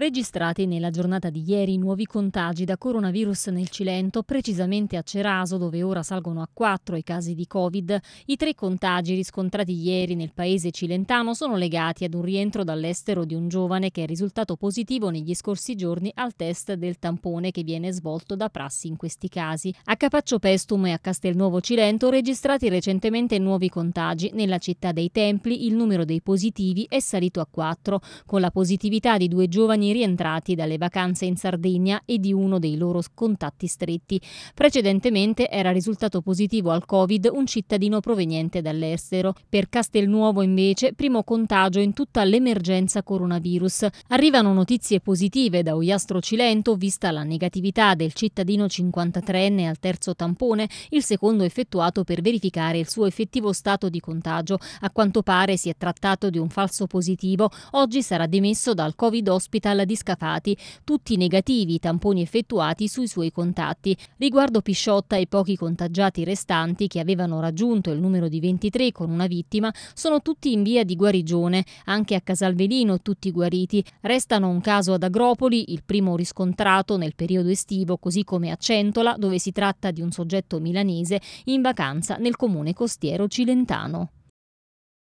Registrati nella giornata di ieri nuovi contagi da coronavirus nel Cilento, precisamente a Ceraso, dove ora salgono a quattro i casi di Covid. I tre contagi riscontrati ieri nel paese cilentano sono legati ad un rientro dall'estero di un giovane che è risultato positivo negli scorsi giorni al test del tampone che viene svolto da prassi in questi casi. A Capaccio Pestum e a Castelnuovo Cilento registrati recentemente nuovi contagi. Nella città dei Templi il numero dei positivi è salito a quattro, con la positività di due giovani giovani rientrati dalle vacanze in Sardegna e di uno dei loro contatti stretti. Precedentemente era risultato positivo al Covid un cittadino proveniente dall'estero. Per Castelnuovo invece primo contagio in tutta l'emergenza coronavirus. Arrivano notizie positive da Uiastro Cilento vista la negatività del cittadino 53enne al terzo tampone, il secondo effettuato per verificare il suo effettivo stato di contagio. A quanto pare si è trattato di un falso positivo. Oggi sarà dimesso dal Covid Hospital dalla Discafati, tutti negativi i tamponi effettuati sui suoi contatti. Riguardo Pisciotta e i pochi contagiati restanti che avevano raggiunto il numero di 23 con una vittima, sono tutti in via di guarigione, anche a Casalvelino tutti guariti. Restano un caso ad Agropoli, il primo riscontrato nel periodo estivo, così come a Centola, dove si tratta di un soggetto milanese in vacanza nel comune costiero cilentano.